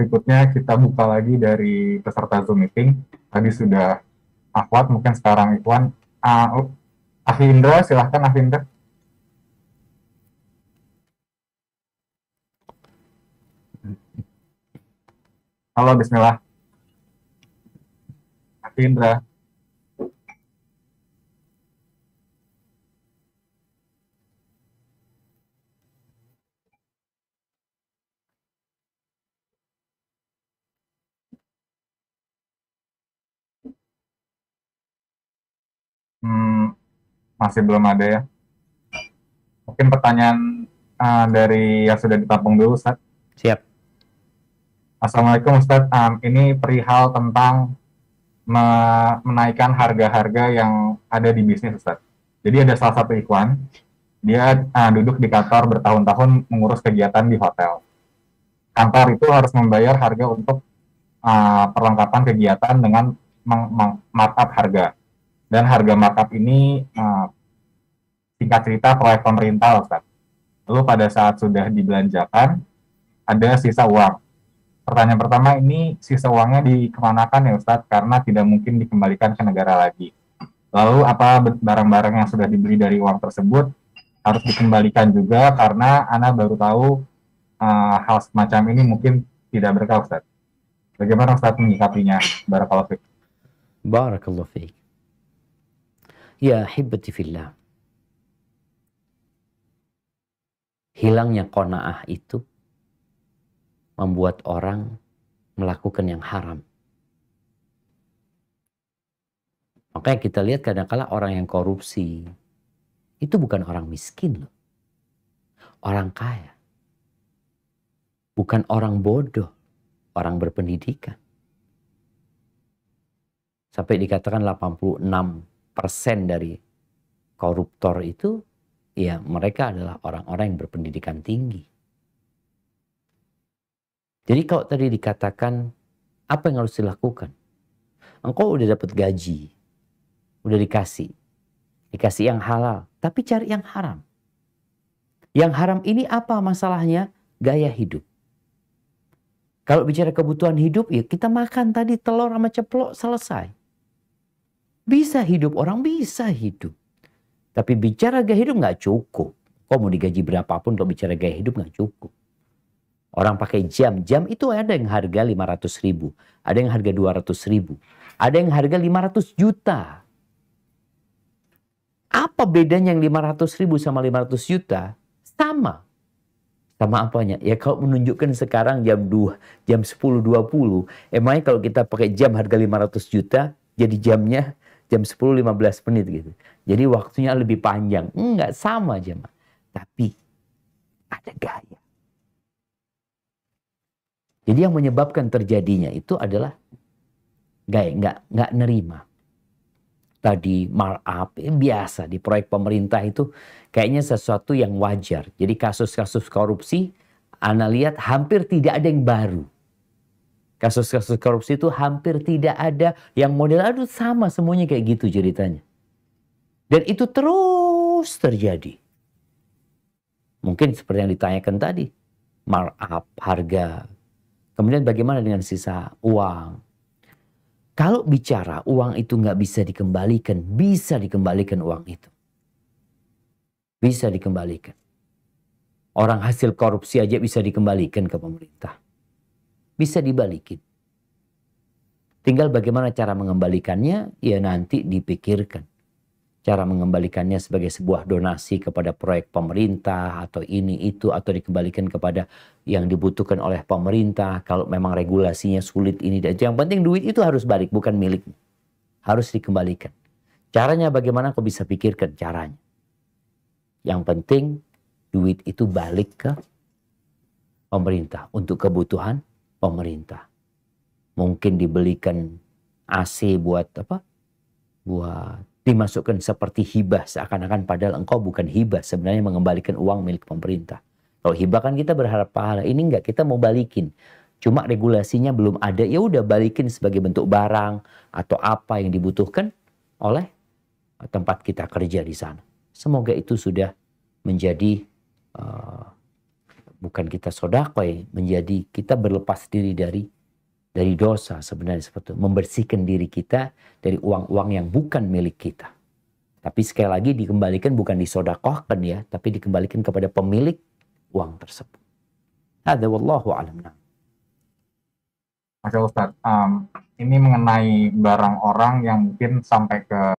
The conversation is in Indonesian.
berikutnya kita buka lagi dari peserta Zoom meeting. Tadi sudah Ahwat, mungkin sekarang Ikhwan. Uh, ah, oh, Afindra, silahkan Afindra. Halo, Bismillah. Afindra. masih belum ada ya. Mungkin pertanyaan uh, dari yang sudah ditampung dulu, Ustaz. Siap. Assalamualaikum Ustaz, um, ini perihal tentang me menaikkan harga-harga yang ada di bisnis Ustaz. Jadi ada salah satu ikhwan, dia uh, duduk di kantor bertahun-tahun mengurus kegiatan di hotel. Kantor itu harus membayar harga untuk uh, perlengkapan kegiatan dengan markup harga. Dan harga markup ini uh, singkat cerita proyek pemerintah Ustaz. Lalu pada saat sudah dibelanjakan, ada sisa uang. Pertanyaan pertama ini sisa uangnya dikemanakan ya Ustaz karena tidak mungkin dikembalikan ke negara lagi. Lalu apa barang-barang yang sudah dibeli dari uang tersebut harus dikembalikan juga karena Ana baru tahu uh, hal semacam ini mungkin tidak berkah Ustaz. Bagaimana Ustaz menyikapinya? Barakallahu Fik. Barakallahu Fik. Ya hibbati fillah. Hilangnya kona'ah itu membuat orang melakukan yang haram. Makanya kita lihat kadang orang yang korupsi itu bukan orang miskin loh. Orang kaya. Bukan orang bodoh, orang berpendidikan. Sampai dikatakan 86% dari koruptor itu ya mereka adalah orang-orang yang berpendidikan tinggi. Jadi kalau tadi dikatakan apa yang harus dilakukan? Engkau udah dapat gaji, udah dikasih, dikasih yang halal, tapi cari yang haram. Yang haram ini apa masalahnya? Gaya hidup. Kalau bicara kebutuhan hidup, ya kita makan tadi telur sama ceplok selesai. Bisa hidup, orang bisa hidup. Tapi bicara gaya hidup nggak cukup. Kok mau digaji berapapun kalau bicara gaya hidup nggak cukup. Orang pakai jam. Jam itu ada yang harga 500 ribu. Ada yang harga 200 ribu. Ada yang harga 500 juta. Apa bedanya yang 500 ribu sama 500 juta? Sama. Sama apanya? Ya kalau menunjukkan sekarang jam 2, jam 10.20. Emangnya kalau kita pakai jam harga 500 juta, jadi jamnya jam 10-15 menit gitu. Jadi waktunya lebih panjang. Enggak sama aja jemaah. Tapi ada gaya. Jadi yang menyebabkan terjadinya itu adalah gaya, nggak nggak nerima. Tadi markup ya biasa di proyek pemerintah itu kayaknya sesuatu yang wajar. Jadi kasus-kasus korupsi, Ana lihat hampir tidak ada yang baru. Kasus-kasus korupsi itu hampir tidak ada yang model aduh sama semuanya kayak gitu ceritanya. Dan itu terus terjadi. Mungkin seperti yang ditanyakan tadi, markup harga. Kemudian bagaimana dengan sisa uang? Kalau bicara uang itu nggak bisa dikembalikan, bisa dikembalikan uang itu. Bisa dikembalikan. Orang hasil korupsi aja bisa dikembalikan ke pemerintah bisa dibalikin. Tinggal bagaimana cara mengembalikannya, ya nanti dipikirkan. Cara mengembalikannya sebagai sebuah donasi kepada proyek pemerintah atau ini itu atau dikembalikan kepada yang dibutuhkan oleh pemerintah kalau memang regulasinya sulit ini dan yang penting duit itu harus balik bukan milikmu. Harus dikembalikan. Caranya bagaimana kau bisa pikirkan caranya. Yang penting duit itu balik ke pemerintah untuk kebutuhan pemerintah. Mungkin dibelikan AC buat apa? Buat dimasukkan seperti hibah seakan-akan padahal engkau bukan hibah sebenarnya mengembalikan uang milik pemerintah. Kalau hibah kan kita berharap pahala, ini enggak kita mau balikin. Cuma regulasinya belum ada, ya udah balikin sebagai bentuk barang atau apa yang dibutuhkan oleh tempat kita kerja di sana. Semoga itu sudah menjadi uh, bukan kita sodakoi menjadi kita berlepas diri dari dari dosa sebenarnya seperti itu. membersihkan diri kita dari uang-uang yang bukan milik kita. Tapi sekali lagi dikembalikan bukan disodakohkan ya, tapi dikembalikan kepada pemilik uang tersebut. Ada wallahu alam. Oke Ustaz, um, ini mengenai barang orang yang mungkin sampai ke